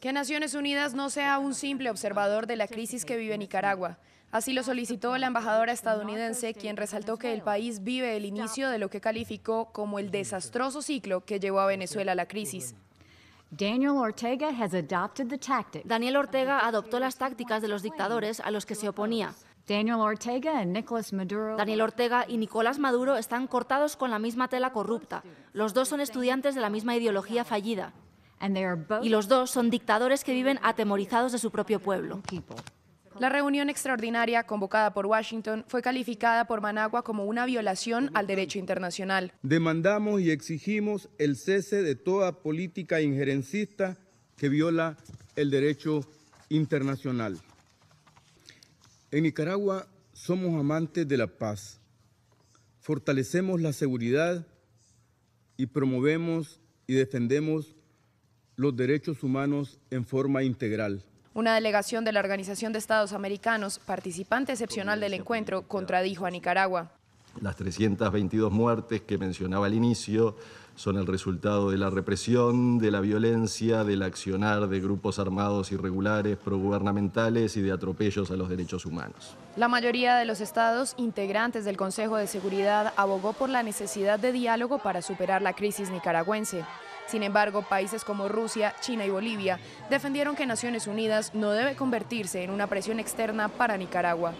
Que Naciones Unidas no sea un simple observador de la crisis que vive Nicaragua. Así lo solicitó la embajadora estadounidense, quien resaltó que el país vive el inicio de lo que calificó como el desastroso ciclo que llevó a Venezuela a la crisis. Daniel Ortega, adoptó las tácticas de los dictadores a los que se oponía. Daniel Ortega y Nicolás Maduro están cortados con la misma tela corrupta. Los dos son estudiantes de la misma ideología fallida. Y los dos son dictadores que viven atemorizados de su propio pueblo. La reunión extraordinaria convocada por Washington fue calificada por Managua como una violación al derecho internacional. Demandamos y exigimos el cese de toda política injerencista que viola el derecho internacional. En Nicaragua somos amantes de la paz, fortalecemos la seguridad y promovemos y defendemos los derechos humanos en forma integral. Una delegación de la Organización de Estados Americanos, participante excepcional del encuentro, contradijo a Nicaragua. Las 322 muertes que mencionaba al inicio son el resultado de la represión, de la violencia, del accionar de grupos armados irregulares, progubernamentales y de atropellos a los derechos humanos. La mayoría de los estados integrantes del Consejo de Seguridad abogó por la necesidad de diálogo para superar la crisis nicaragüense. Sin embargo, países como Rusia, China y Bolivia defendieron que Naciones Unidas no debe convertirse en una presión externa para Nicaragua.